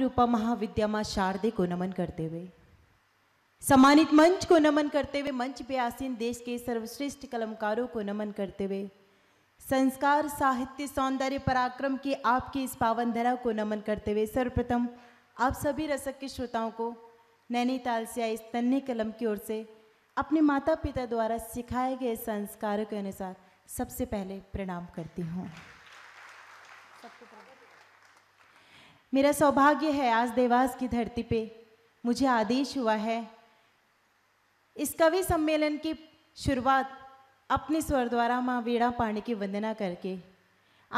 रूपा महाविद्या माँ शारदे को नमन करते हुए सम्मानित मंच को नमन करते हुए मंच पे आसीन देश के सर्वश्रेष्ठ कलमकारों को नमन करते हुए संस्कार साहित्य सौंदर्य पराक्रम के आपकी इस पावन धरा को नमन करते हुए सर्वप्रथम आप सभी रसक के श्रोताओं को नैनीताल से आई तन्ने कलम की ओर से अपने माता पिता द्वारा सिखाए गए संस्कारों के अनुसार सबसे पहले प्रणाम करती हूँ मेरा सौभाग्य है आज देवास की धरती पे मुझे आदेश हुआ है इस कवि सम्मेलन की शुरुआत अपने स्वर द्वारा माँ वीणा पांडे की वंदना करके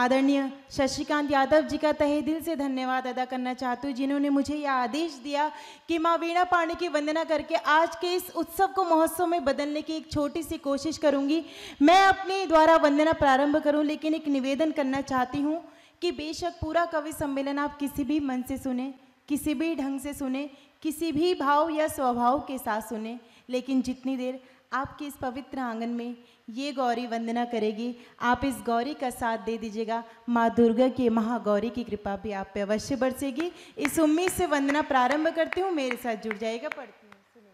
आदरणीय शशिकांत यादव जी का तहे दिल से धन्यवाद अदा करना चाहती हूँ जिन्होंने मुझे यह आदेश दिया कि माँ वीणा पांडे की वंदना करके आज के इस उत्सव को महोत्सव में बदलने की एक छोटी सी कोशिश करूँगी मैं अपने द्वारा वंदना प्रारंभ करूँ लेकिन एक निवेदन करना चाहती हूँ कि बेशक पूरा कवि सम्मेलन आप किसी भी मन से सुने किसी भी ढंग से सुने किसी भी भाव या स्वभाव के साथ सुने लेकिन जितनी देर आपके इस पवित्र आंगन में ये गौरी वंदना करेगी आप इस गौरी का साथ दे दीजिएगा माँ दुर्गा के महागौरी की कृपा भी आप पे अवश्य बरसेगी इस उम्मीद से वंदना प्रारंभ करती हूँ मेरे साथ जुड़ जाएगा पढ़ती हूँ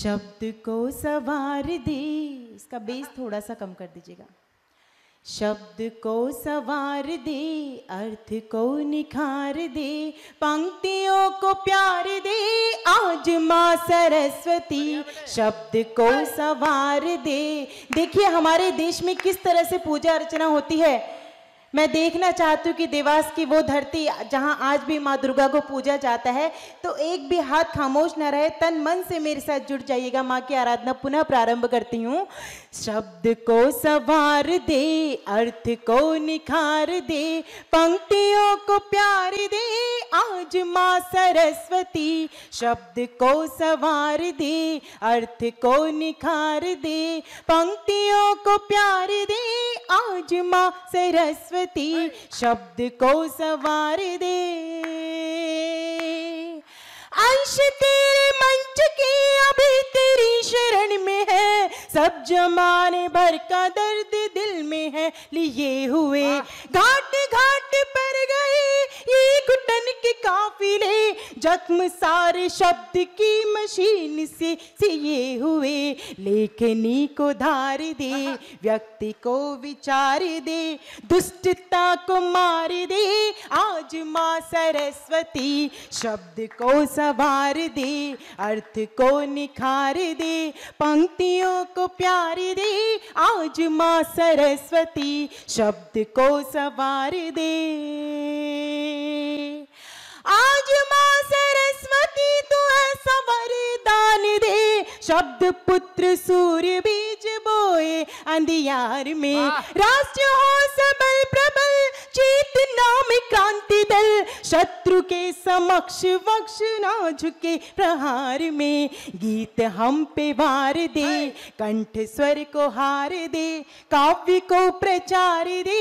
शब्द को सवार दे इसका बेस थोड़ा सा कम कर दीजिएगा शब्द को सवार दे अर्थ को निखार दे पंक्तियों को प्यार दे आज माँ सरस्वती शब्द को सवार दे देखिए हमारे देश में किस तरह से पूजा अर्चना होती है मैं देखना चाहती हूँ कि देवास की वो धरती जहाँ आज भी माँ दुर्गा को पूजा जाता है तो एक भी हाथ खामोश न रहे तन मन से मेरे साथ जुड़ जाइएगा माँ की आराधना पुनः प्रारंभ करती हूँ शब्द को सवार दे अर्थ को निखार दे पंक्तियों को प्यार दे आज माँ सरस्वती शब्द को सवार दे अर्थ को निखार दे पंक्तियों को प्यार दे आज माँ सरस्वती सरस्वती शब्द को सवार दे अंश तेरे मंच के अभी तेरी शरण में है सब जमाने भर का दर्द दिल में है लिए हुए घाट घाट पर गए ये घुटन के काफिले जख्म सारे शब्द की मशीन से सिए हुए लेखनी को धार दे व्यक्ति को विचार दे दुष्टता को मार दे आज माँ सरस्वती शब्द को सर संवार दे अर्थ को निखार दे पंक्तियों को प्यार दे आज माँ सरस्वती शब्द को संवार दे आज माँ सरस्वती तू ऐसा वरदान दे शब्द पुत्र सूर्य बीज बोए अंधियार में राष्ट्र हो सबल प्रबल चेतन नाम कांति दल शत्रु के समक्ष वक्ष ना झुके प्रहार में गीत हम पे वार दे कंठ स्वर को हार दे काव्य को प्रचार दे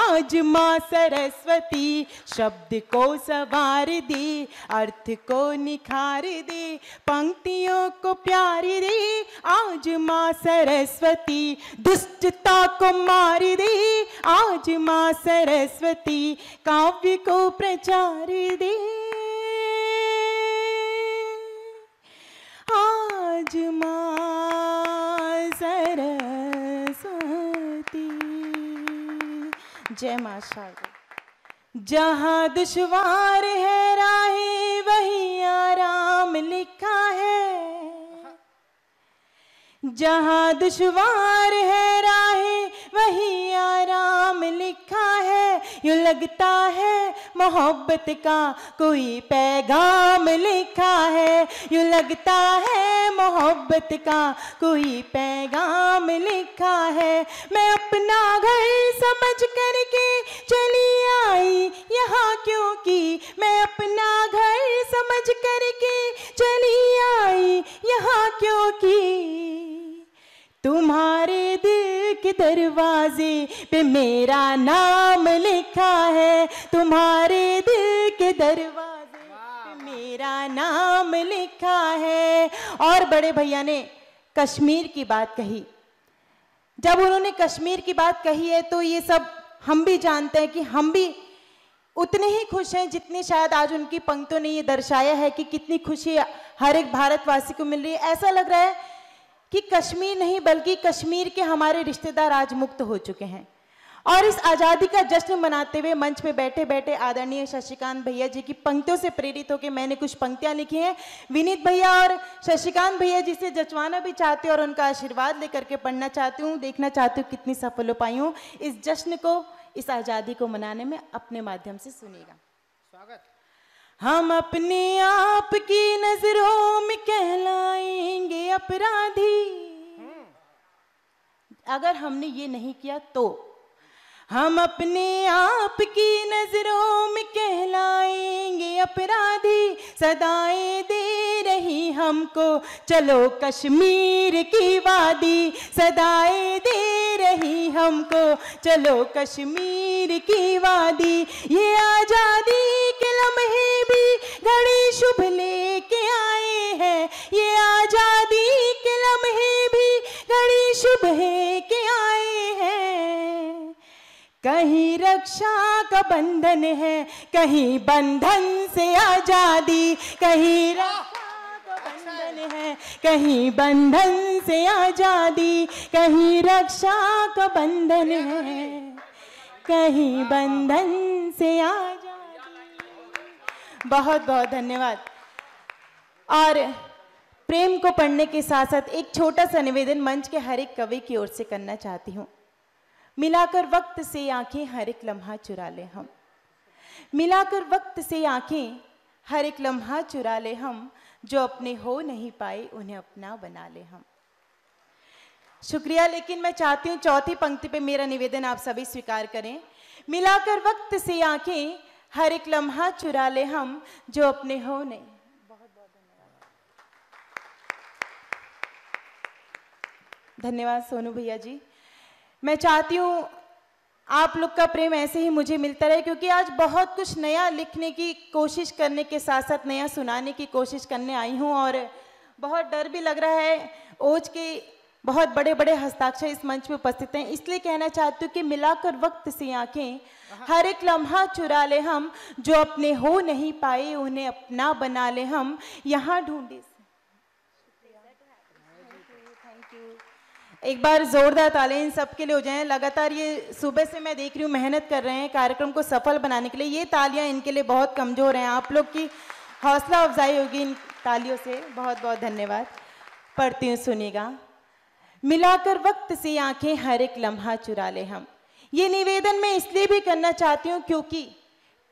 आज माँ सरस्वती शब्द को सवार दे अर्थ को निखार दे पंक्तियों को प्यार दे आज माँ सरस्वती दुष्टता को मार दे आज माँ सरस्वती काव्य को प्रचार दे आज माँ सरस्वती जय माँ शारदा जहाँ दुश्वार है राहे वही आराम लिखा है जहाँ दुश्वार है राहे वही आराम लिखा है यूं लगता है मोहब्बत का कोई पैगाम लिखा है यूं लगता है मोहब्बत का कोई पैगाम लिखा है मैं अपना घर समझ करके चली आई यहाँ क्योंकि मैं अपना घर समझ करके चली आई यहाँ क्योंकि तुम्हारे दिल के दरवाजे पे मेरा नाम लिखा है तुम्हारे दिल के दरवाजे पे मेरा नाम लिखा है और बड़े भैया ने कश्मीर की बात कही जब उन्होंने कश्मीर की बात कही है तो ये सब हम भी जानते हैं कि हम भी उतने ही खुश हैं जितने शायद आज उनकी पंक्तों ने ये दर्शाया है कि कितनी खुशी हर एक भारतवासी को मिल रही है ऐसा लग रहा है कि कश्मीर नहीं बल्कि कश्मीर के हमारे रिश्तेदार आज मुक्त हो चुके हैं और इस आज़ादी का जश्न मनाते हुए मंच पे बैठे बैठे आदरणीय शशिकांत भैया जी की पंक्तियों से प्रेरित होकर मैंने कुछ पंक्तियां लिखी हैं विनीत भैया और शशिकांत भैया जी से जचवाना भी चाहती हूँ और उनका आशीर्वाद लेकर के पढ़ना चाहती हूँ देखना चाहती हूँ कितनी सफल हो पाई हूँ इस जश्न को इस आज़ादी को मनाने में अपने माध्यम से सुनेगा हम अपने आप की नजरों में कहलाएंगे अपराधी हम्म। अगर हमने ये नहीं किया तो हम अपने आप की नजरों में कहलाएंगे अपराधी सदाएं दे रही हमको चलो कश्मीर की वादी सदाएं दे रही हमको चलो कश्मीर की वादी ये आज़ादी के लम्हे भी घड़ी शुभ लेके आए हैं ये आज़ादी के लम्हे भी घड़ी शुभ है कहीं रक्षा का बंधन है कहीं बंधन से आजादी कहीं अच्छा बंधन है कहीं बंधन से आजादी कहीं रक्षा का बंधन है कहीं बंधन से आजादी बहुत बहुत धन्यवाद और प्रेम को पढ़ने के साथ साथ एक छोटा सा निवेदन मंच के हर एक कवि की ओर से करना चाहती हूँ मिलाकर वक्त से आंखें हर एक लम्हा चुरा ले हम मिलाकर वक्त से आंखें हर एक लम्हा चुरा ले हम जो अपने हो नहीं पाए उन्हें अपना बना ले हम शुक्रिया लेकिन मैं चाहती हूँ चौथी पंक्ति पे मेरा निवेदन आप सभी स्वीकार करें मिलाकर वक्त से आंखें हर एक लम्हा चुरा ले हम जो अपने हो नहीं बहुत बहुत धन्यवाद धन्यवाद सोनू भैया जी मैं चाहती हूँ आप लोग का प्रेम ऐसे ही मुझे मिलता रहे क्योंकि आज बहुत कुछ नया लिखने की कोशिश करने के साथ साथ नया सुनाने की कोशिश करने आई हूँ और बहुत डर भी लग रहा है ओज के बहुत बड़े बड़े हस्ताक्षर इस मंच में उपस्थित हैं इसलिए कहना चाहती हूँ कि मिलाकर वक्त से आंखें हर एक लम्हा चुरा ले हम जो अपने हो नहीं पाए उन्हें अपना बना ले हम यहाँ ढूंढे एक बार ज़ोरदार ताले इन सब के लिए हो जाएं लगातार ये सुबह से मैं देख रही हूँ मेहनत कर रहे हैं कार्यक्रम को सफल बनाने के लिए ये तालियाँ इनके लिए बहुत कमज़ोर हैं आप लोग की हौसला अफजाई होगी इन तालियों से बहुत बहुत धन्यवाद पढ़ती हूँ सुनेगा मिलाकर वक्त से आंखें हर एक लम्हा चुरा ले हम ये निवेदन मैं इसलिए भी करना चाहती हूँ क्योंकि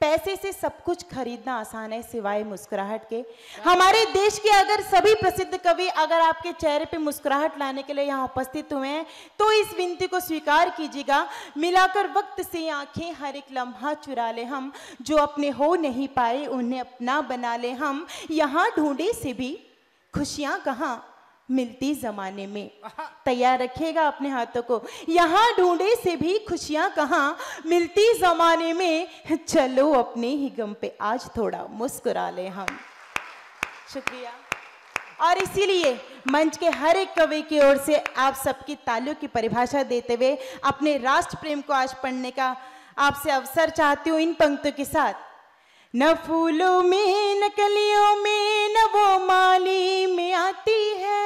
पैसे से सब कुछ खरीदना आसान है सिवाय मुस्कुराहट के हमारे देश के अगर सभी प्रसिद्ध कवि अगर आपके चेहरे पे मुस्कुराहट लाने के लिए यहाँ उपस्थित हुए हैं तो इस विनती को स्वीकार कीजिएगा मिलाकर वक्त से आंखें हर एक लम्हा चुरा ले हम जो अपने हो नहीं पाए उन्हें अपना बना ले हम यहाँ ढूंढे से भी खुशियाँ कहाँ मिलती जमाने में तैयार रखेगा अपने हाथों को यहाँ ढूंढे से भी खुशियां कहा मिलती जमाने में चलो अपने ही गम पे आज थोड़ा मुस्कुरा ले हम शुक्रिया और इसीलिए मंच के हर एक कवि की ओर से आप सबकी तालियों की परिभाषा देते हुए अपने राष्ट्र प्रेम को आज पढ़ने का आपसे अवसर चाहती हूँ इन पंक्तियों के साथ न फूलों में न कलियों में न वो माली में आती है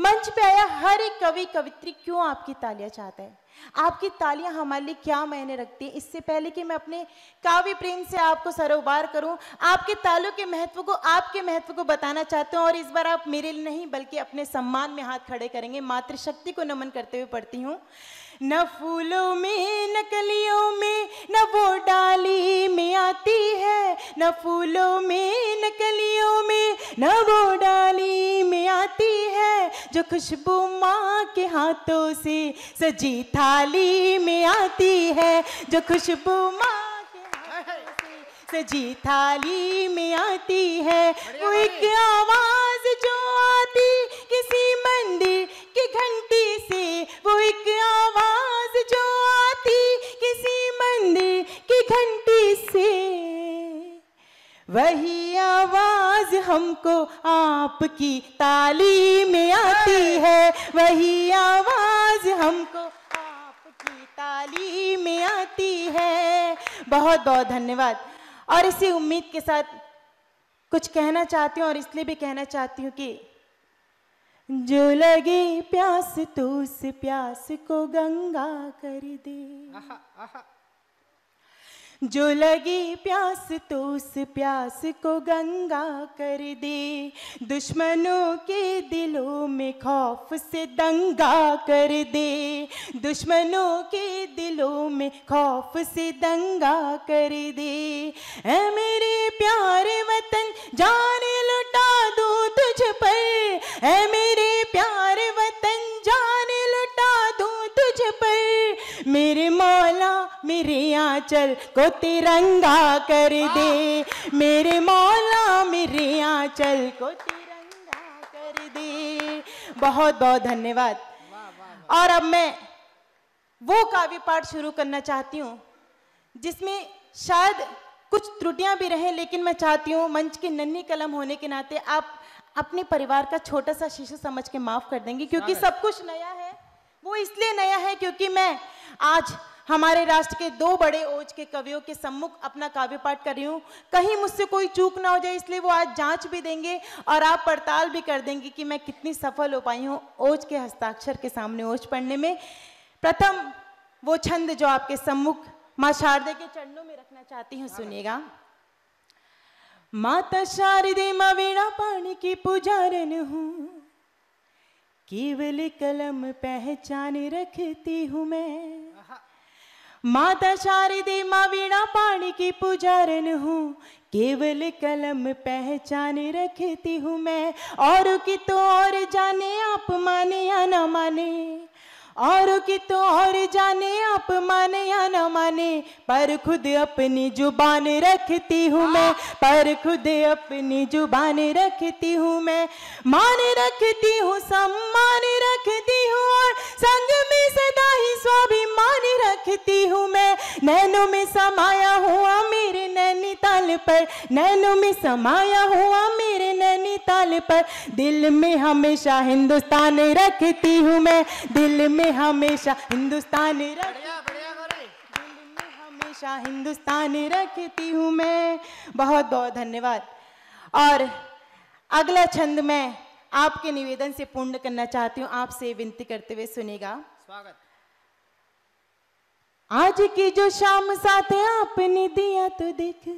मंच पे आया हर एक कवि कवित्री क्यों आपकी तालियां चाहता है आपकी तालियां हमारे लिए क्या मायने रखती है इससे पहले कि मैं अपने काव्य प्रेम से आपको सरोबार करूं आपके तालों के महत्व को आपके महत्व को बताना चाहते हूं और इस बार आप मेरे लिए नहीं बल्कि अपने सम्मान में हाथ खड़े करेंगे मातृशक्ति को नमन करते हुए पढ़ती हूँ न फूलों में न कलियों में न वो डाली में आती है न फूलों में न कलियों में न वो डाली में आती है जो खुशबू माँ के हाथों से सजी थाली में आती है जो खुशबू माँ सजी थाली में आती है वो एक आवाज जो आती किसी मंदिर कि घंटी से वो एक आवाज जो आती किसी मंदिर की घंटी से वही आवाज हमको आपकी ताली में आती है वही आवाज हमको आपकी ताली में आती है बहुत बहुत धन्यवाद और इसी उम्मीद के साथ कुछ कहना चाहती हूँ और इसलिए भी कहना चाहती हूँ कि जो लगे प्यास तो उस प्यास को गंगा कर दे आहा, आहा। जो लगी प्यास तो उस प्यास को गंगा कर दे दुश्मनों के दिलों में खौफ से दंगा कर दे दुश्मनों के दिलों में खौफ से दंगा कर दे ऐ मेरे प्यारे वतन जान लुटा दूँ तुझ पर ऐ मेरे प्यारे वतन जान लुटा दूँ मुझ पर मेरे मौला मेरे आंचल को तिरंगा कर दे मेरे मौला मेरे आंचल को तिरंगा कर दे बहुत बहुत धन्यवाद और अब मैं वो काव्य पाठ शुरू करना चाहती हूँ जिसमें शायद कुछ त्रुटियां भी रहें लेकिन मैं चाहती हूँ मंच की नन्ही कलम होने के नाते आप अपने परिवार का छोटा सा शिशु समझ के माफ कर देंगे क्योंकि हाँ। सब कुछ नया है वो इसलिए नया है क्योंकि मैं आज हमारे राष्ट्र के दो बड़े ओज के कवियों के सम्मुख अपना काव्य पाठ कर रही हूँ कहीं मुझसे कोई चूक ना हो जाए इसलिए वो आज जांच भी देंगे और आप पड़ताल भी कर देंगे कि मैं कितनी सफल हो पाई हूँ ओज के हस्ताक्षर के सामने ओज पढ़ने में प्रथम वो छंद जो आपके सम्मुख माँ शारदे के चरणों में रखना चाहती हूँ सुनिएगा माता शारदे माँ वीणा पाणी की पुजारण हूँ केवल कलम पहचान रखती हूँ मैं माता शारदे माँ वीणा पाणी की पुजारन हूँ केवल कलम पहचान रखती हूँ मैं और की तो और जाने आप माने या ना माने और कि तो और जाने आप माने या न माने पर खुद अपनी जुबान रखती हूँ मैं हाँ। पर खुद अपनी जुबान रखती हूँ मैं मान रखती हूँ सम्मान रखती हूँ और संग में सदा ही स्वाभिमान रखती हूँ मैं नैनों में समाया हुआ मेरे नैनीताल पर नैनों में समाया हुआ मेरे नैनीताल पर दिल में हमेशा हिंदुस्तान रखती हूँ मैं दिल में में हमेशा हिंदुस्तानी हमेशा हिंदुस्तानी रखती हूँ मैं बहुत बहुत धन्यवाद और अगला छंद मैं आपके निवेदन से पूर्ण करना चाहती हूँ आपसे विनती करते हुए सुनेगा स्वागत आज की जो शाम साथ आपने दिया तो देख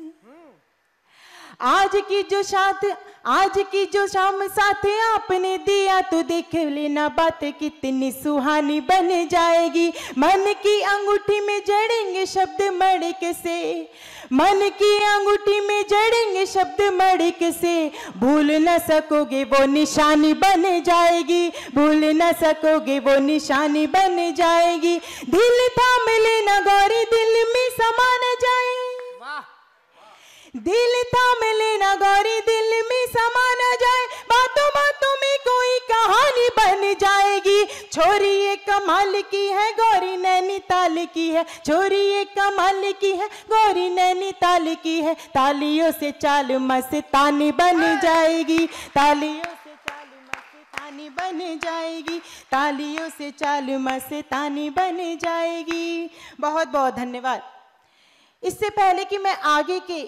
आज की जो साथ आज की जो शाम साथ आपने दिया तो देख लेना बात कितनी सुहानी बन जाएगी मन की अंगूठी में जड़ेंगे शब्द मड़क से मन की अंगूठी में जड़ेंगे शब्द मड़क से भूल न सकोगे वो निशानी बन जाएगी भूल न सकोगे वो निशानी बन जाएगी दिल थाम लेना गौरी दिल में समान जाएगी दिल मिले ना गौरी दिल में समा ना जाए बातों बातों में कोई कहानी बन जाएगी छोरी ये कमाल की है गौरी नैनीताल की है छोरी ये कमाल की है गौरी नैनीताल की है तालियों से चाल मस्तानी बन जाएगी तालियों से बन जाएगी तालियों से चाल मस्तानी बन जाएगी बहुत बहुत धन्यवाद इससे पहले कि मैं आगे के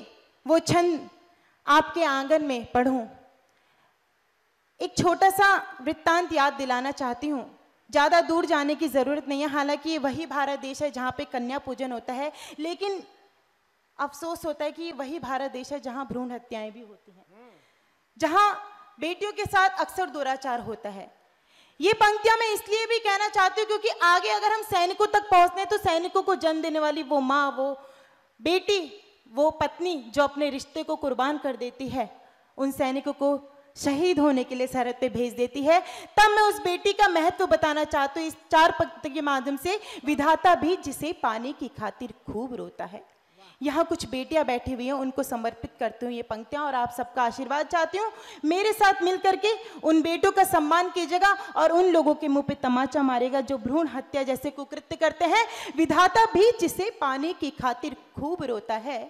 वो छंद आपके आंगन में पढ़ूं एक छोटा सा वृत्तांत याद दिलाना चाहती हूँ ज़्यादा दूर जाने की ज़रूरत नहीं है हालांकि ये वही भारत देश है जहाँ पे कन्या पूजन होता है लेकिन अफसोस होता है कि ये वही भारत देश है जहाँ भ्रूण हत्याएं भी होती हैं जहाँ बेटियों के साथ अक्सर दुराचार होता है ये पंक्तियां मैं इसलिए भी कहना चाहती हूँ क्योंकि आगे अगर हम सैनिकों तक हैं तो सैनिकों को जन्म देने वाली वो माँ वो बेटी वो पत्नी जो अपने रिश्ते को कुर्बान कर देती है उन सैनिकों को शहीद होने के लिए सरहद पे भेज देती है तब मैं उस बेटी का महत्व बताना चाहती हूँ इस चार पत्र के माध्यम से विधाता भी जिसे पानी की खातिर खूब रोता है यहाँ कुछ बेटियाँ बैठी हुई हैं उनको समर्पित करती हूँ ये पंक्तियाँ और आप सबका आशीर्वाद चाहती हूँ मेरे साथ मिल के उन बेटों का सम्मान कीजिएगा और उन लोगों के मुंह पे तमाचा मारेगा जो भ्रूण हत्या जैसे कुकृत्य करते हैं विधाता भी जिसे पाने की खातिर खूब रोता है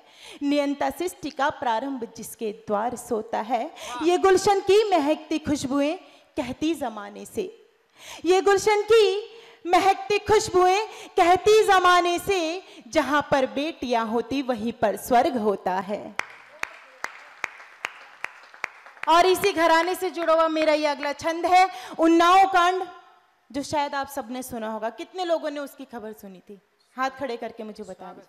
नियंता सृष्टि का प्रारंभ जिसके द्वार सोता है ये गुलशन की महकती खुशबुएं कहती जमाने से ये गुलशन की महकती खुशबुएं कहती जमाने से जहां पर बेटियां होती वहीं पर स्वर्ग होता है और इसी घराने से जुड़ा हुआ मेरा ये अगला छंद है उन्नाव कांड जो शायद आप सबने सुना होगा कितने लोगों ने उसकी खबर सुनी थी हाथ खड़े करके मुझे बता दो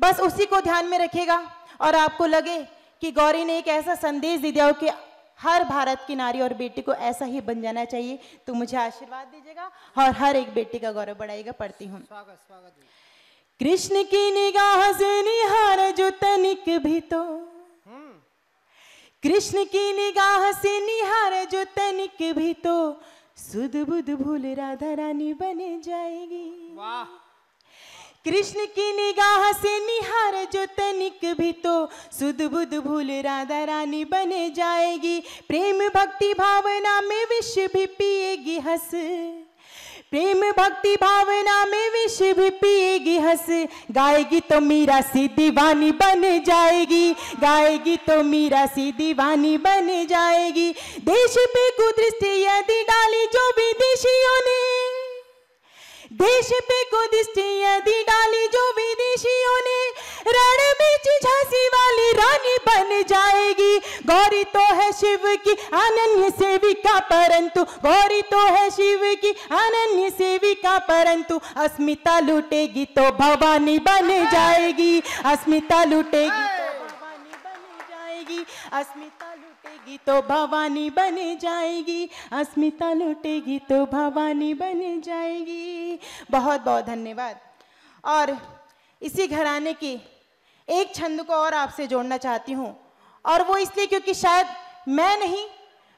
बस उसी को ध्यान में रखेगा और आपको लगे कि गौरी ने एक ऐसा संदेश दे दिया हो कि हर भारत की नारी और बेटी को ऐसा ही बन जाना चाहिए तो मुझे आशीर्वाद दीजिएगा और हर एक बेटी का गौरव बढ़ाएगा पढ़ती हूँ कृष्ण की निगाह से निहार जो तनिक भी तो हम्म। कृष्ण की निगाह से निहार जो तनिक भी तो सुध बुध भूल राधा रानी बन जाएगी वाह कृष्ण की निगाह से निहार जो तनिक भी तो सुध बुध भूल राधा रानी बने जाएगी प्रेम भक्ति भावना में विष भी पिएगी हंस प्रेम भक्ति भावना में विष भी पिएगी हंस गाएगी तो मीरा सी दीवानी बन जाएगी गाएगी तो मीरा सी दीवानी बन जाएगी देश पे कुदृष्टि यदि डाली जो भी देशियों ने देश पे को यदि डाली जो विदेशियों ने रण में झांसी वाली रानी बन जाएगी गौरी तो है शिव की अनन्य सेविका परंतु गौरी तो है शिव की अनन्य सेविका परंतु अस्मिता लूटेगी तो भवानी बन जाएगी अस्मिता लूटेगी तो भवानी बन जाएगी अस्मिता लौटेगी तो भवानी बन जाएगी अस्मिता लुटेगी तो भवानी बन जाएगी बहुत बहुत धन्यवाद और इसी घराने की एक छंद को और आपसे जोड़ना चाहती हूँ और वो इसलिए क्योंकि शायद मैं नहीं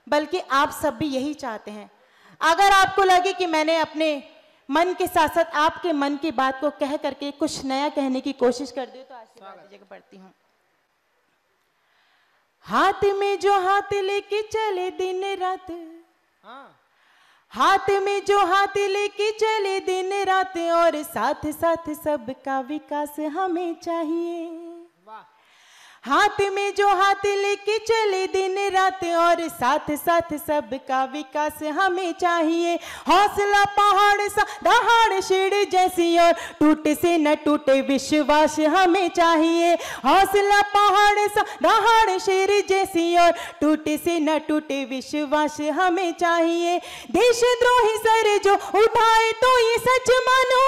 बल्कि आप सब भी यही चाहते हैं अगर आपको लगे कि मैंने अपने मन के साथ साथ आपके मन की बात को कह करके कुछ नया कहने की कोशिश कर दी तो आशीर्वाद जगह पढ़ती हूँ हाथ में जो हाथ लेके चले दिन रात हाँ। हाथ में जो हाथ लेके चले दिन रात और साथ साथ सबका विकास हमें चाहिए हाथ में जो हाथ लेके चले दिन रात और साथ साथ सबका विकास हमें चाहिए हौसला पहाड़ सा दहाड़ शेर जैसी और टूटे से न टूटे विश्वास हमें चाहिए हौसला पहाड़ सा दहाड़ शेर जैसी और टूटे से न टूटे विश्वास हमें चाहिए देशद्रोही सर जो उठाए तो ये सच मानो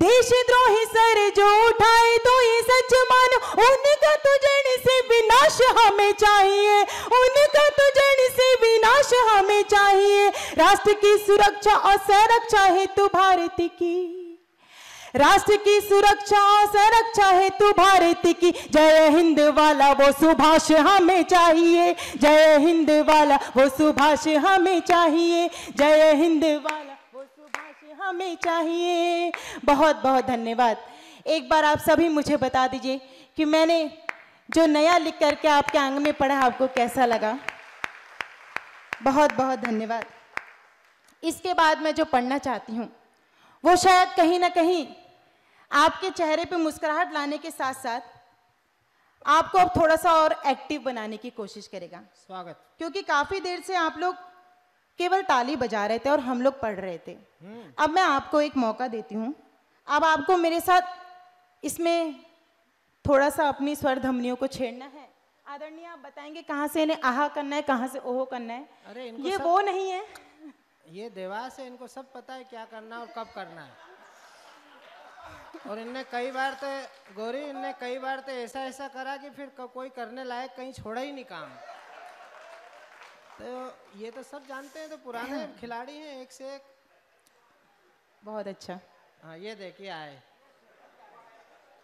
देशद्रोही सर जो उठाए तो ये सच मान उनका तुझन से विनाश हमें चाहिए उनका तुझन से विनाश हमें चाहिए राष्ट्र की सुरक्षा और संरक्षा हेतु भारत की राष्ट्र की सुरक्षा और संरक्षा हेतु भारत की जय हिंद वाला वो सुभाष हमें चाहिए जय हिंद वाला वो सुभाष हमें चाहिए जय हिंद वाला हमें चाहिए बहुत बहुत धन्यवाद एक बार आप सभी मुझे बता दीजिए कि मैंने जो नया लिख करके आपके अंग में पढ़ा आपको कैसा लगा बहुत बहुत धन्यवाद इसके बाद मैं जो पढ़ना चाहती हूँ वो शायद कहीं ना कहीं आपके चेहरे पे मुस्कुराहट लाने के साथ साथ आपको अब थोड़ा सा और एक्टिव बनाने की कोशिश करेगा स्वागत क्योंकि काफ़ी देर से आप लोग केवल ताली बजा रहे थे और हम लोग पढ़ रहे थे हम्म। अब मैं आपको एक मौका देती हूँ अब आपको मेरे साथ इसमें थोड़ा सा अपनी स्वर धमनियों को छेड़ना है आदरणीय आप बताएंगे कहाँ से इन्हें आहा करना है कहाँ से ओहो करना है अरे ये सब... वो नहीं है ये देवास है इनको सब पता है क्या करना और कब करना है और इनने कई बार तो गौरी इनने कई बार तो ऐसा ऐसा करा कि फिर कोई करने लायक कहीं छोड़ा ही नहीं काम तो ये तो सब जानते हैं तो पुराने खिलाड़ी हैं एक से एक बहुत अच्छा हाँ ये देखिए आए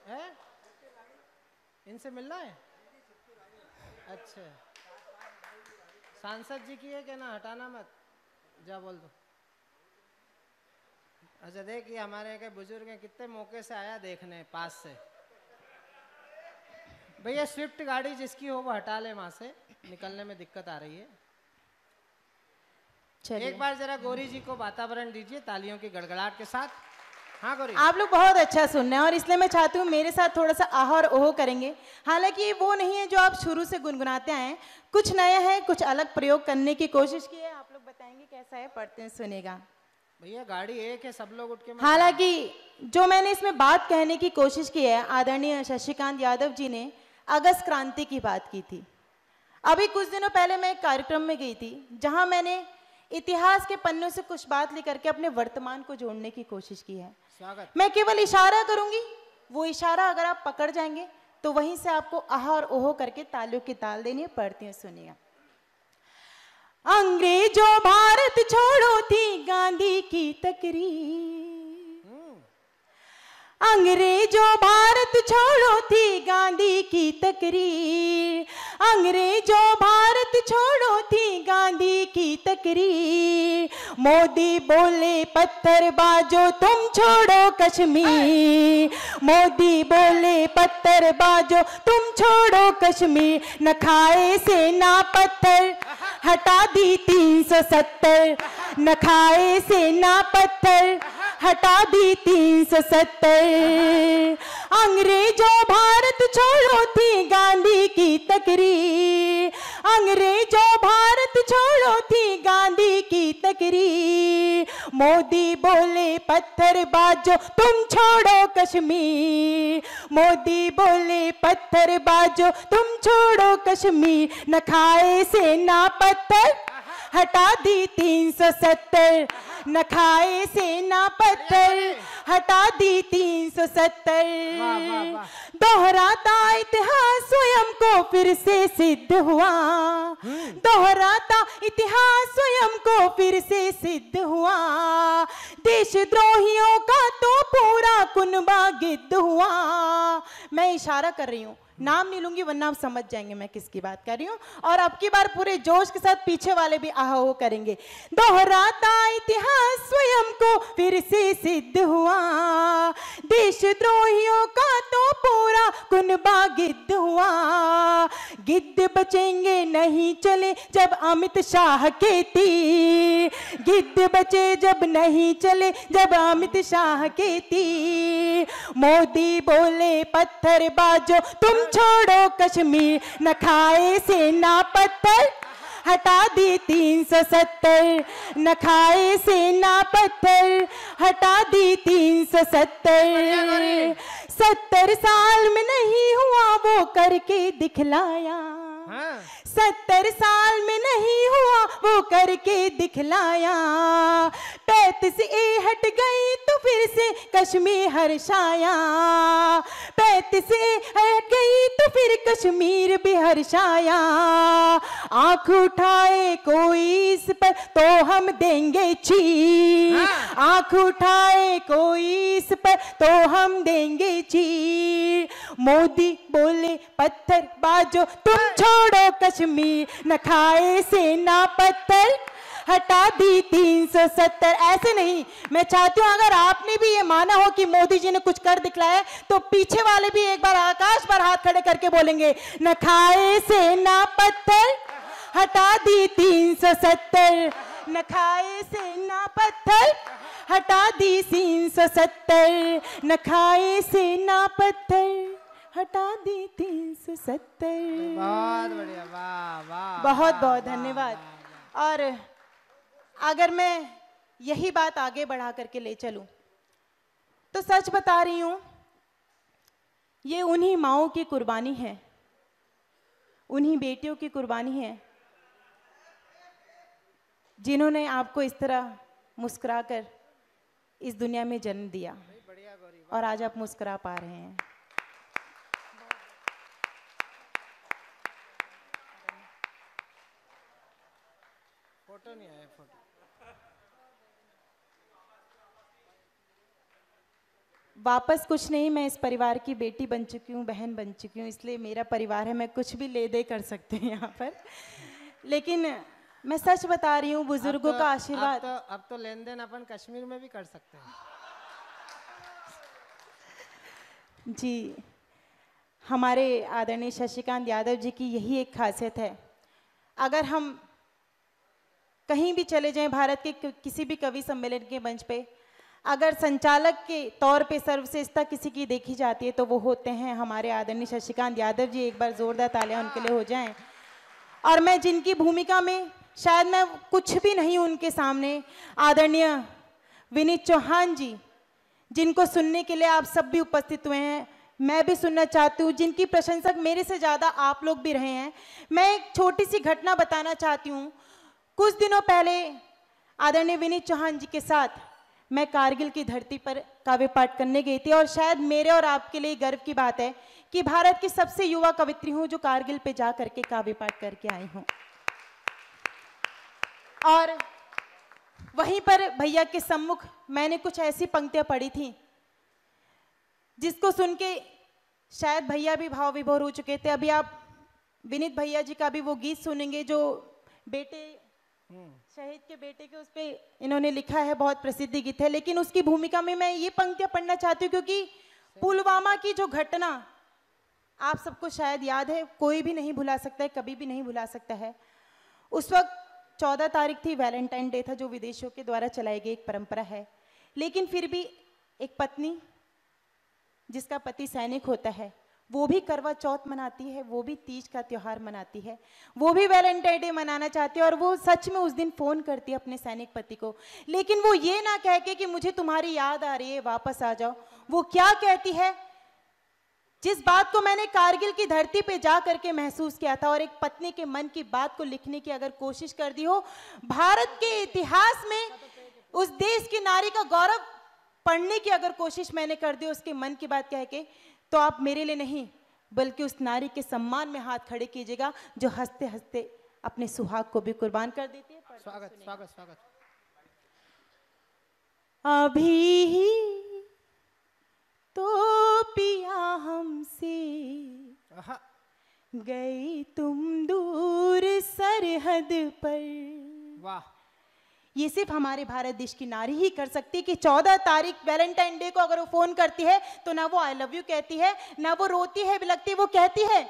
है इनसे मिलना है अच्छा सांसद जी की है क्या ना हटाना मत जा बोल दो अच्छा देखिए हमारे के बुजुर्ग हैं कितने मौके से आया देखने पास से भैया स्विफ्ट गाड़ी जिसकी हो वो हटा ले वहाँ से निकलने में दिक्कत आ रही है एक बार जरा गौरी जी को वातावरण दीजिए तालियों की गड़गड़ाहट के साथ हाँ गौरी आप लोग बहुत अच्छा सुन रहे हैं और इसलिए मैं चाहती हूँ मेरे साथ थोड़ा सा आह और ओह करेंगे हालांकि ये वो नहीं है जो आप शुरू से गुनगुनाते आए कुछ नया है कुछ अलग प्रयोग करने की कोशिश की है आप लोग बताएंगे कैसा है पढ़ते हैं सुनेगा भैया गाड़ी एक है सब लोग उठ के हालांकि जो मैंने इसमें बात कहने की कोशिश की है आदरणीय शशिकांत यादव जी ने अगस्त क्रांति की बात की थी अभी कुछ दिनों पहले मैं एक कार्यक्रम में गई थी जहां मैंने इतिहास के पन्नों से कुछ बात लेकर के अपने वर्तमान को जोड़ने की कोशिश की है मैं केवल इशारा करूंगी वो इशारा अगर आप पकड़ जाएंगे तो वहीं से आपको आह और ओहो करके तालु की ताल देनी है पढ़ती हूँ सुनिए अंग्रेजो भारत छोड़ो थी गांधी की तकरी अंग्रेजो भारत छोड़ो थी गांधी की तकरीर हम्म। अंग्रेजों भारत छोड़ो थी गांधी की तकरीर मोदी बोले पत्थर बाजो तुम छोड़ो कश्मीर मोदी बोले पत्थर बाजो तुम छोड़ो कश्मीर न खाए सेना पत्थर हटा दी तीन सौ सत्तर न खाए सेना पत्थर हटा दी तीन सौ सत्तर अंग्रेजों भारत छोड़ो थी गांधी की तकरीर अंग्रेजों भारत छोड़ो थी गांधी की तकरीर मोदी बोले पत्थर बाजो तुम छोड़ो कश्मीर मोदी बोले पत्थर बाजो तुम छोड़ो कश्मीर न खाए से ना पत्थर हटा दी तीन सौ सत्तर न खाए सेना पत्थर हटा दी तीन सौ सत्तर दोहराता इतिहास स्वयं को फिर से सिद्ध हुआ हम्म। दोहराता इतिहास स्वयं को फिर से सिद्ध हुआ देशद्रोहियों का तो पूरा कुनबा गिद्ध हुआ मैं इशारा कर रही हूँ नाम नहीं लूंगी वरना आप समझ जाएंगे मैं किसकी बात कर रही हूँ और अब की बार पूरे जोश के साथ पीछे वाले भी आहा हो करेंगे दोहराता इतिहास स्वयं को फिर से सिद्ध हुआ देशद्रोहियों का तो पूरा कुनबा गिद्ध हुआ गिद्ध बचेंगे नहीं चले जब अमित शाह के तीर गिद्ध बचे जब नहीं चले जब अमित शाह के तीर मोदी बोले पत्थर बाजो तुम छोड़ो कश्मीर न खाए सेना पत्थर हटा दी तीन सौ सत्तर न खाए सेना पत्थर हटा दी तीन सौ सत्तर सत्तर साल में नहीं हुआ वो करके दिखलाया हाँ। सत्तर साल में नहीं हुआ वो करके दिखलाया पैतीस ए हट गई फिर से कश्मीर हर छाया पैतीस गई तो फिर कश्मीर भी हर छाया आंख उठाए कोई इस पर तो हम देंगे ची हाँ। आंख उठाए कोई इस पर तो हम देंगे ची मोदी बोले पत्थर बाजो तुम हाँ। छोड़ो कश्मीर न खाए सेना पत्थर हटा दी तीन सौ सत्तर ऐसे नहीं मैं चाहती हूं अगर आपने भी ये माना हो कि मोदी जी ने कुछ कर दिखलाया तो पीछे वाले भी एक बार आकाश पर हाथ खड़े करके बोलेंगे न खाए से ना पत्थर हटा दी तीन सौ सत्तर न खाए से ना पत्थर हटा दी तीन सौ सत्तर न खाए से ना पत्थर हटा दी तीन सौ सत्तर बहुत बढ़िया वाह वाह बहुत बहुत धन्यवाद और अगर मैं यही बात आगे बढ़ा करके ले चलूं तो सच बता रही हूं ये उन्हीं माओ की कुर्बानी है उन्हीं बेटियों की कुर्बानी है जिन्होंने आपको इस तरह मुस्कुरा कर इस दुनिया में जन्म दिया और आज आप मुस्कुरा पा रहे हैं फोटो नहीं है वापस कुछ नहीं मैं इस परिवार की बेटी बन चुकी हूँ बहन बन चुकी हूँ इसलिए मेरा परिवार है मैं कुछ भी ले दे कर सकती हूँ यहाँ पर लेकिन मैं सच बता रही हूँ बुजुर्गों तो, का आशीर्वाद अब तो, अब तो लेन देन अपन कश्मीर में भी कर सकते हैं जी हमारे आदरणीय शशिकांत यादव जी की यही एक खासियत है अगर हम कहीं भी चले जाएं भारत के किसी भी कवि सम्मेलन के मंच पे अगर संचालक के तौर पे सर्वश्रेष्ठता किसी की देखी जाती है तो वो होते हैं हमारे आदरणीय शशिकांत यादव जी एक बार जोरदार तालियां उनके लिए हो जाएं और मैं जिनकी भूमिका में शायद मैं कुछ भी नहीं उनके सामने आदरणीय विनीत चौहान जी जिनको सुनने के लिए आप सब भी उपस्थित हुए हैं मैं भी सुनना चाहती हूँ जिनकी प्रशंसक मेरे से ज़्यादा आप लोग भी रहे हैं मैं एक छोटी सी घटना बताना चाहती हूँ कुछ दिनों पहले आदरणीय विनीत चौहान जी के साथ मैं कारगिल की धरती पर काव्य पाठ करने गई थी और शायद मेरे और आपके लिए गर्व की बात है कि भारत की सबसे युवा कवित्री हूं जो कारगिल पे जा करके काव्य पाठ करके आई हूँ और वहीं पर भैया के सम्मुख मैंने कुछ ऐसी पंक्तियां पढ़ी थी जिसको सुन के शायद भैया भी भाव विभोर हो चुके थे अभी आप विनीत भैया जी का भी वो गीत सुनेंगे जो बेटे शहीद के बेटे के उस पर इन्होंने लिखा है बहुत प्रसिद्ध गीत है लेकिन उसकी भूमिका में मैं ये पंक्तियां पढ़ना चाहती हूँ क्योंकि पुलवामा की जो घटना आप सबको शायद याद है कोई भी नहीं भुला सकता है कभी भी नहीं भुला सकता है उस वक्त चौदह तारीख थी वैलेंटाइन डे था जो विदेशों के द्वारा चलाई गई एक परंपरा है लेकिन फिर भी एक पत्नी जिसका पति सैनिक होता है वो भी करवा चौथ मनाती है वो भी तीज का त्यौहार मनाती है वो भी वैलेंटाइन डे मनाना चाहती है और वो सच में उस दिन फ़ोन करती है अपने सैनिक पति को लेकिन वो ये ना कह के कि मुझे तुम्हारी याद आ रही है वापस आ जाओ वो क्या कहती है जिस बात को मैंने कारगिल की धरती पे जा करके महसूस किया था और एक पत्नी के मन की बात को लिखने की अगर कोशिश कर दी हो भारत के इतिहास में उस देश की नारी का गौरव पढ़ने की अगर कोशिश मैंने कर दी उसके मन की बात कह के तो आप मेरे लिए नहीं बल्कि उस नारी के सम्मान में हाथ खड़े कीजिएगा जो हंसते हंसते अपने सुहाग को भी कुर्बान कर देती है स्वागत स्वागत स्वागत अभी ही तो पिया हमसे गई तुम दूर सरहद पर वाह ये सिर्फ हमारे भारत देश की नारी ही कर सकती है कि चौदह तारीख वैलेंटाइन डे को अगर वो फ़ोन करती है तो ना वो आई लव यू कहती है ना वो रोती है लगती वो कहती है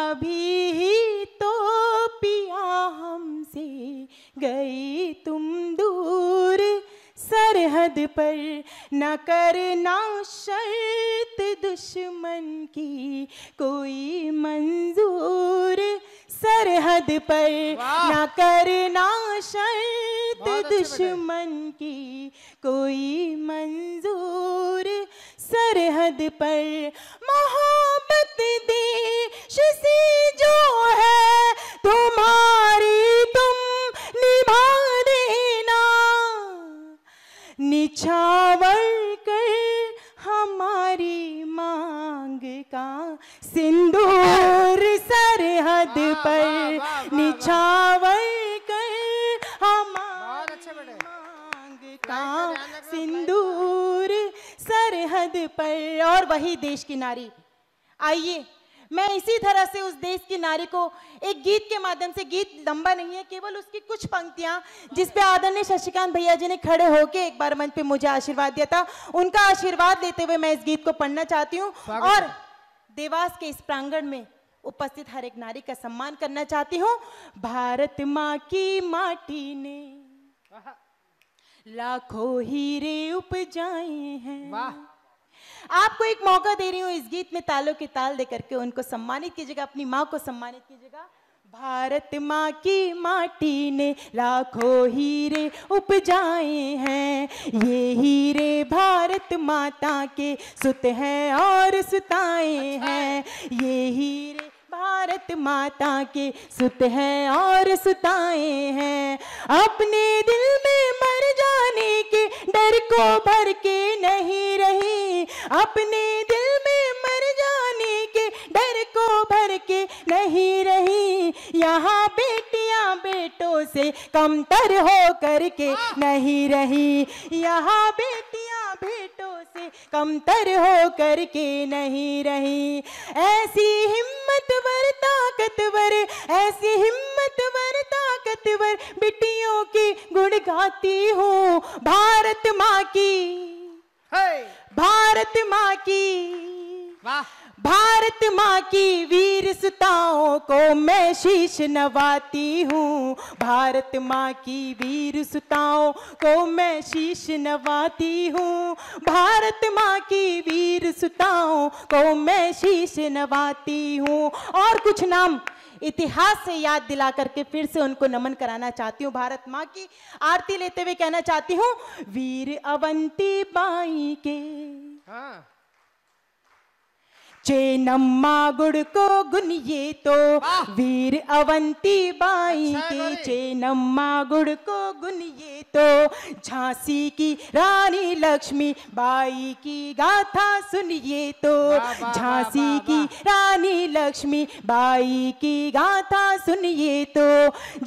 अभी ही तो पिया हमसे गई तुम दूर सरहद पर न करना शर्त दुश्मन की कोई मंजूर सरहद पर न करना शर्त दुश्मन की कोई मंजूर सरहद पर मोहब्बत देश से जो है तुम्हारी निछावर कर हमारी मांग का सिंदूर सरहद पर निछावर कर हमारी मांग का तो सिंदूर सरहद पर और वही देश की नारी आइए मैं इसी तरह से उस देश की नारी को एक गीत के माध्यम से गीत लंबा नहीं है केवल उसकी कुछ पंक्तियां जिसपे आदरणीय शशिकांत भैया जी ने खड़े होकर एक बार मंच पे मुझे आशीर्वाद दिया था उनका आशीर्वाद लेते हुए मैं इस गीत को पढ़ना चाहती हूँ और देवास के इस प्रांगण में उपस्थित हर एक नारी का सम्मान करना चाहती हूँ भारत माँ की माटी ने लाखों हीरे उपजाए हैं वाह आपको एक मौका दे रही हूँ इस गीत में तालों के ताल दे करके उनको सम्मानित कीजिएगा अपनी माँ को सम्मानित कीजिएगा भारत माँ की माटी ने लाखों हीरे उपजाए हैं ये हीरे भारत माता के सुत हैं और सुताए अच्छा हैं ये हीरे भारत माता के सुत हैं और सुताए हैं अपने दिल में मर जाने के डर को भर के नहीं रही अपने दिल में मर जाने के डर को भर के नहीं रही यहाँ बेटियाँ बेटों से कमतर हो कर के नहीं रही यहाँ बेटियाँ बेटों से कमतर हो कर के नहीं रही ऐसी हिम्मतवर ताकतवर ऐसी हिम्मतवर ताकतवर बिटियों की गुण गाती हूँ भारत माँ की भारत माँ की वाह भारत माँ की वीर सुताओं को मैं शीश नवाती हूँ भारत माँ की वीर सुताओं को मैं शीश नवाती हूँ भारत माँ की वीर सुताओं को मैं शीश नवाती हूँ और कुछ नाम इतिहास से याद दिला करके फिर से उनको नमन कराना चाहती हूँ भारत माँ की आरती लेते हुए कहना चाहती हूँ वीर अवंती बाई के हाँ। चेनम्मा गुड़ को गुनिए तो वीर अवंती बाई अच्छा, के चेनम्मा गुड़ को गुनिए तो झांसी की रानी लक्ष्मी बाई की गाथा सुनिए तो झांसी की रानी लक्ष्मी बाई की गाथा सुनिए तो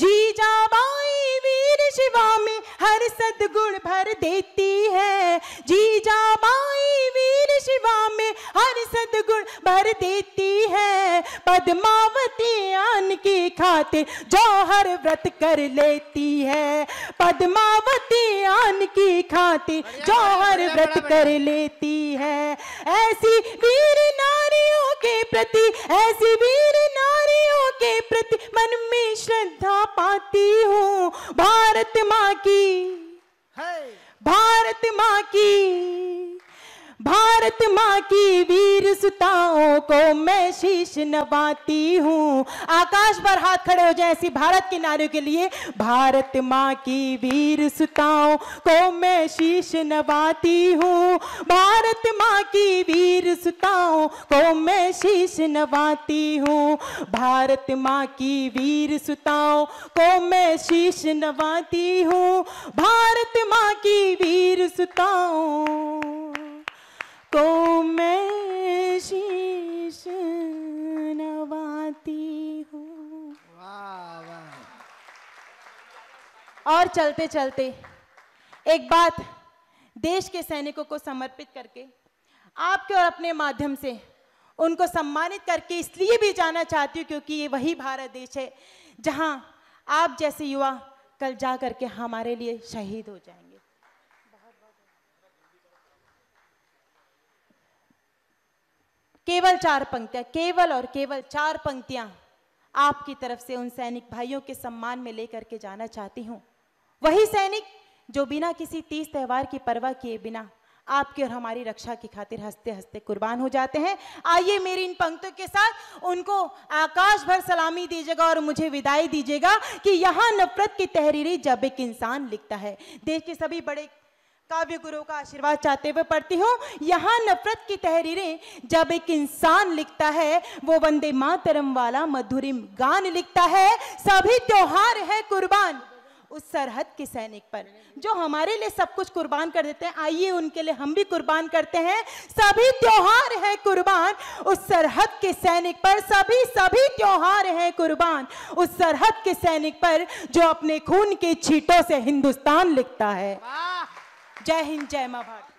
जीजा बाई वीर शिवा में हर सदगुण भर देती है जीजा बाई वीर शिवा में हर सदगुण भर देती है पद्मावती आन की खाते जौहर व्रत कर लेती है पद्मावती आन की खाते जौहर व्रत कर लेती है ऐसी वीर नारियों के प्रति ऐसी वीर नारियों के प्रति मन में श्रद्धा पाती हूँ भारत माँ की भारत माँ की भारत माँ की वीर सुताओं को मैं शीश नवाती हूँ आकाश पर हाथ खड़े हो जाए ऐसी भारत की नारियों के लिए भारत माँ की वीर सुताओं को मैं शीश नवाती हूँ भारत माँ की वीर सुताओं को मैं शीश नवाती हूँ भारत माँ की वीर सुताओं को मैं शीश नवाती हूँ भारत माँ की वीर सुताओं को मैं शीश नवाती हूँ और चलते चलते एक बात देश के सैनिकों को समर्पित करके आपके और अपने माध्यम से उनको सम्मानित करके इसलिए भी जाना चाहती हूँ क्योंकि ये वही भारत देश है जहाँ आप जैसे युवा कल जा करके हमारे लिए शहीद हो जाएंगे केवल चार पंक्तियां केवल और केवल चार पंक्तियां आपकी तरफ से उन सैनिक भाइयों के सम्मान में लेकर के जाना चाहती हूँ वही सैनिक जो बिना किसी तीज त्यौहार की परवाह किए बिना आपकी और हमारी रक्षा की खातिर हंसते हंसते कुर्बान हो जाते हैं आइए मेरी इन पंक्तियों के साथ उनको आकाश भर सलामी दीजिएगा और मुझे विदाई दीजिएगा कि यहाँ नफरत की तहरीरी जब एक इंसान लिखता है देश के सभी बड़े काव्य गुरु का आशीर्वाद चाहते हुए पढ़ती हूँ यहाँ नफरत की तहरीरें जब एक इंसान लिखता है वो वंदे मातरम वाला मधुरिम गान लिखता है सभी त्योहार है कुर्बान उस सरहद के सैनिक पर जो हमारे लिए सब कुछ कुर्बान कर देते हैं आइए उनके लिए हम भी कुर्बान करते हैं सभी त्योहार है कुर्बान उस सरहद के सैनिक पर सभी सभी त्योहार है कुर्बान उस सरहद के सैनिक पर जो अपने खून के छीटों से हिंदुस्तान लिखता है जय हिंद जय महाभारत भारत